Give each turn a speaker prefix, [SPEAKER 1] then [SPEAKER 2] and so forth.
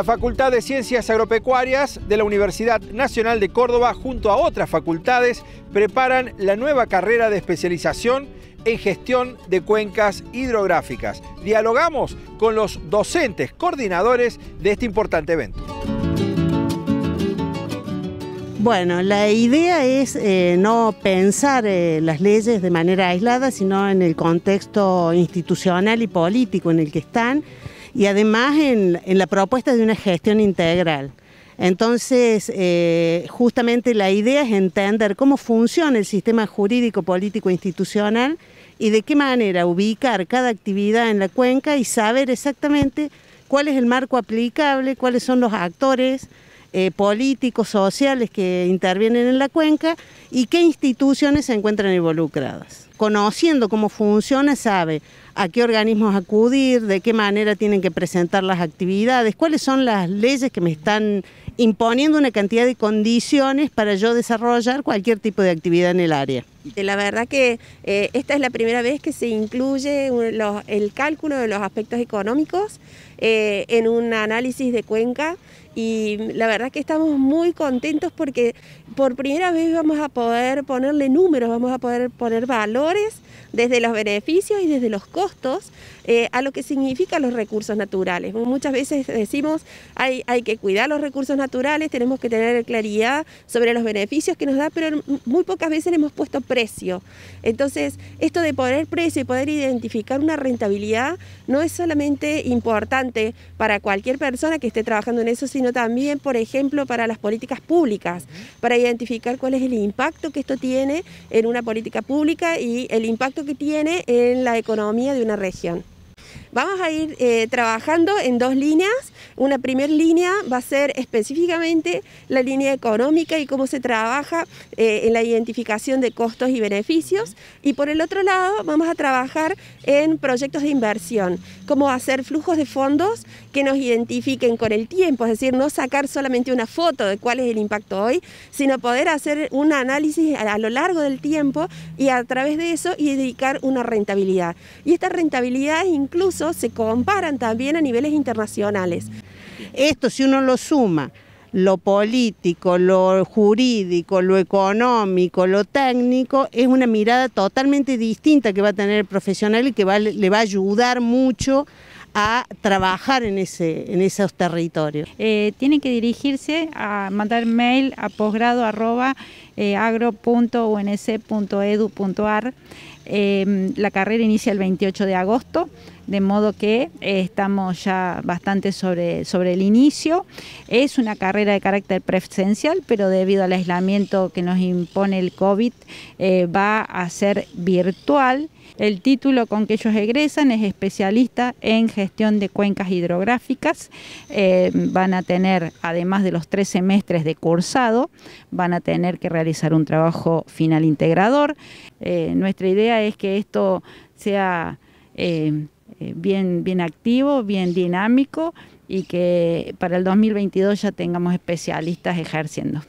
[SPEAKER 1] La Facultad de Ciencias Agropecuarias de la Universidad Nacional de Córdoba, junto a otras facultades, preparan la nueva carrera de especialización en gestión de cuencas hidrográficas. Dialogamos con los docentes coordinadores de este importante evento. Bueno, la
[SPEAKER 2] idea es eh, no pensar eh, las leyes de manera aislada, sino en el contexto institucional y político en el que están y además en, la propuesta de una gestión integral. Entonces, eh, justamente la idea es entender cómo funciona el sistema jurídico, político, institucional y de qué manera ubicar cada actividad en la cuenca y saber exactamente cuál es el marco aplicable, cuáles son los actores eh, políticos, sociales que intervienen en la cuenca y qué instituciones se encuentran involucradas. Conociendo cómo funciona, sabe a qué organismos acudir, de qué manera tienen que presentar las actividades, cuáles son las leyes que me están imponiendo una cantidad de condiciones para yo desarrollar cualquier tipo de actividad en el área.
[SPEAKER 3] La verdad que eh, esta es la primera vez que se incluye el cálculo de los aspectos económicos eh, en un análisis de cuenca y la verdad que estamos muy contentos porque por primera vez vamos a poder ponerle números, vamos a poder poner valores desde los beneficios y desde los costos eh, a lo que significan los recursos naturales. Muchas veces decimos hay, hay que cuidar los recursos naturales, tenemos que tener claridad sobre los beneficios que nos da, pero muy pocas veces hemos puesto precio. Entonces, esto de poner precio y poder identificar una rentabilidad no es solamente importante para cualquier persona que esté trabajando en eso, sino también, por ejemplo, para las políticas públicas, para identificar cuál es el impacto que esto tiene en una política pública y el impacto que tiene en la economía de una región. Vamos a ir eh, trabajando en dos líneas. Una primera línea va a ser específicamente la línea económica y cómo se trabaja eh, en la identificación de costos y beneficios. Y por el otro lado vamos a trabajar en proyectos de inversión, cómo hacer flujos de fondos que nos identifiquen con el tiempo, es decir, no sacar solamente una foto de cuál es el impacto hoy, sino poder hacer un análisis a lo largo del tiempo y a través de eso y dedicar una rentabilidad. Y estas rentabilidades incluso se comparan también a niveles internacionales.
[SPEAKER 2] Esto si uno lo suma, lo político, lo jurídico, lo económico, lo técnico, es una mirada totalmente distinta que va a tener el profesional y que le va a ayudar mucho a trabajar en, esos territorios. Eh, tienen que dirigirse a
[SPEAKER 4] mandar mail a posgrado.agro.unc.edu.ar. Eh, eh, la carrera inicia el 28 de agosto de modo que eh, estamos ya bastante sobre, sobre el inicio. Es una carrera de carácter presencial, pero debido al aislamiento que nos impone el COVID, eh, va a ser virtual. El título con que ellos egresan es especialista en gestión de cuencas hidrográficas. Eh, van a tener, además de los tres semestres de cursado, van a tener que realizar un trabajo final integrador. nuestra idea es que esto sea... Eh, bien, bien activo, bien dinámico y que para el 2022 ya tengamos especialistas ejerciendo.